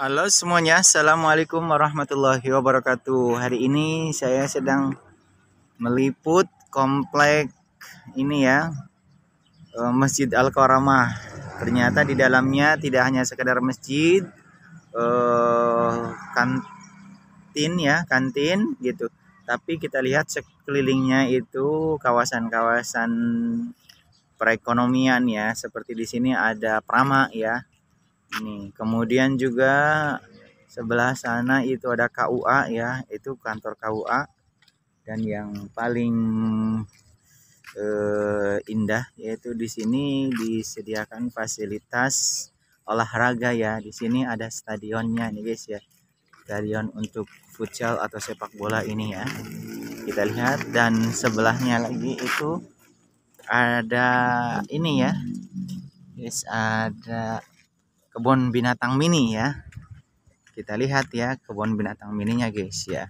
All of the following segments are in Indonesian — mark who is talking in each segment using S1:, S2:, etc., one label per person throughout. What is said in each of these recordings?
S1: Halo semuanya, Assalamualaikum warahmatullahi wabarakatuh Hari ini saya sedang meliput komplek ini ya e, Masjid Al-Karamah Ternyata di dalamnya tidak hanya sekedar masjid eh, Kantin ya, kantin gitu Tapi kita lihat sekelilingnya itu kawasan-kawasan perekonomian ya Seperti di sini ada Prama ya ini kemudian juga sebelah sana itu ada KUA ya itu kantor KUA dan yang paling eh, indah yaitu di sini disediakan fasilitas olahraga ya di sini ada stadionnya nih guys ya stadion untuk futsal atau sepak bola ini ya kita lihat dan sebelahnya lagi itu ada ini ya guys ada kebun binatang mini ya kita lihat ya kebun binatang mininya guys ya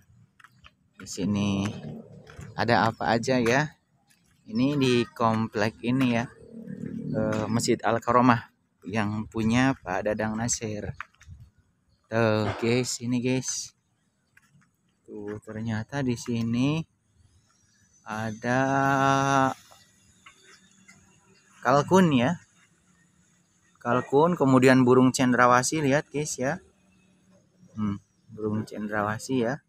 S1: di sini ada apa aja ya ini di komplek ini ya e, Masjid Al Karomah yang punya Pak Dadang Nasir tuh guys ini guys tuh ternyata di sini ada kalkun ya kalkun, kemudian burung cendrawasi lihat guys ya. Hmm, burung cendrawasi ya.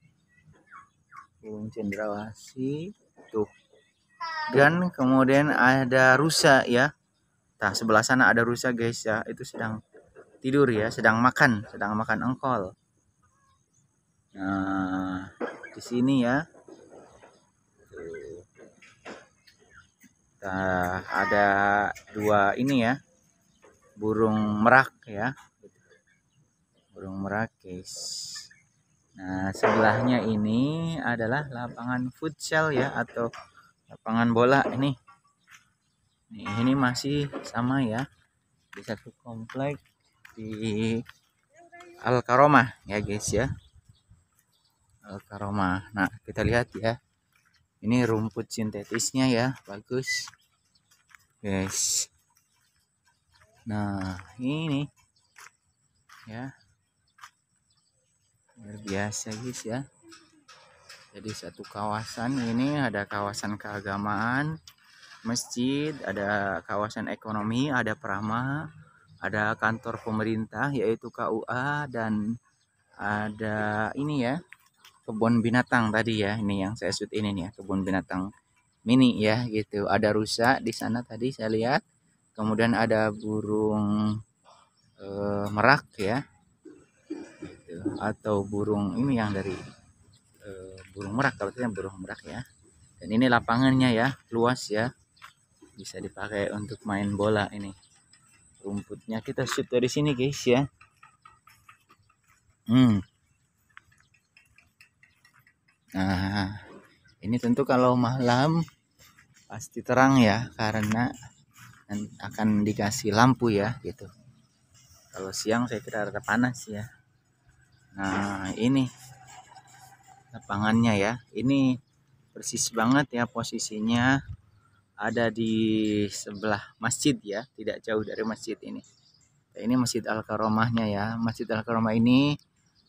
S1: Burung cendrawasi tuh. Dan kemudian ada rusa ya. Nah, sebelah sana ada rusa guys ya. Itu sedang tidur ya, sedang makan, sedang makan engkol. Nah, di sini ya. Nah, ada dua ini ya, burung merak ya burung merak guys nah sebelahnya ini adalah lapangan futsal ya atau lapangan bola ini ini masih sama ya di satu komplek di Al Karomah ya guys ya Al Karomah nah kita lihat ya ini rumput sintetisnya ya bagus guys Nah, ini ya. Luar biasa, guys ya. Jadi satu kawasan ini ada kawasan keagamaan, masjid, ada kawasan ekonomi, ada prama, ada kantor pemerintah yaitu KUA dan ada ini ya, kebun binatang tadi ya. Ini yang saya shoot ini nih ya, kebun binatang mini ya gitu. Ada rusa di sana tadi saya lihat kemudian ada burung e, merak ya gitu. atau burung ini yang dari e, burung merak kalau tidak burung merak ya dan ini lapangannya ya luas ya bisa dipakai untuk main bola ini rumputnya kita shoot dari sini guys ya hmm nah ini tentu kalau malam pasti terang ya karena akan dikasih lampu ya gitu kalau siang saya kira ada panas ya nah ini lapangannya ya ini persis banget ya posisinya ada di sebelah masjid ya tidak jauh dari masjid ini ini masjid al karomahnya ya masjid al karomah ini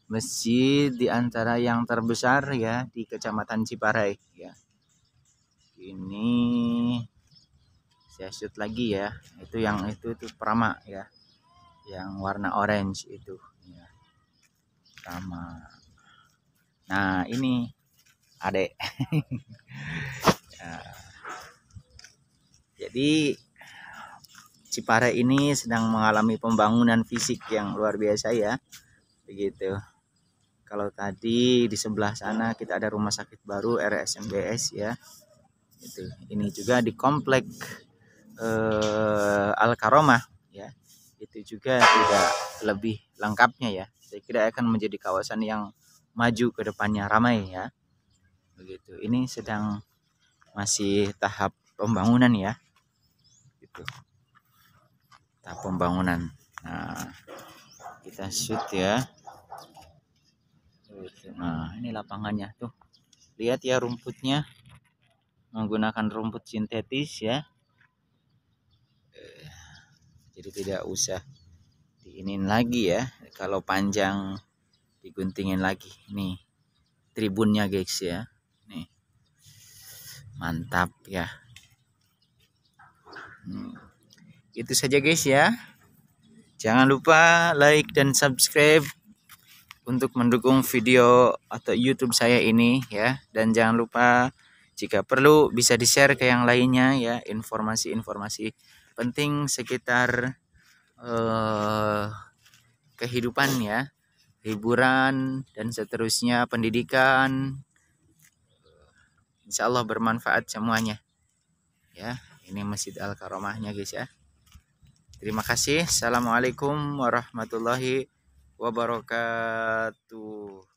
S1: masjid di antara yang terbesar ya di kecamatan Ciparai ya ini saya shoot lagi ya itu yang itu itu perama ya yang warna orange itu ya. sama nah ini adek ya. jadi Cipare ini sedang mengalami pembangunan fisik yang luar biasa ya begitu kalau tadi di sebelah sana kita ada rumah sakit baru RSMBS ya itu ini juga di komplek eh, al karomah ya itu juga tidak lebih lengkapnya ya saya kira akan menjadi kawasan yang maju ke depannya ramai ya begitu ini sedang masih tahap pembangunan ya itu tahap pembangunan nah kita shoot ya gitu. nah ini lapangannya tuh lihat ya rumputnya menggunakan rumput sintetis ya jadi tidak usah diinin lagi ya kalau panjang diguntingin lagi nih tribunnya guys ya nih mantap ya hmm. itu saja guys ya jangan lupa like dan subscribe untuk mendukung video atau YouTube saya ini ya dan jangan lupa jika perlu bisa di-share ke yang lainnya ya informasi-informasi penting sekitar uh, kehidupan ya hiburan dan seterusnya pendidikan Insya Allah bermanfaat semuanya ya ini masjid al karomahnya guys ya terima kasih assalamualaikum warahmatullahi wabarakatuh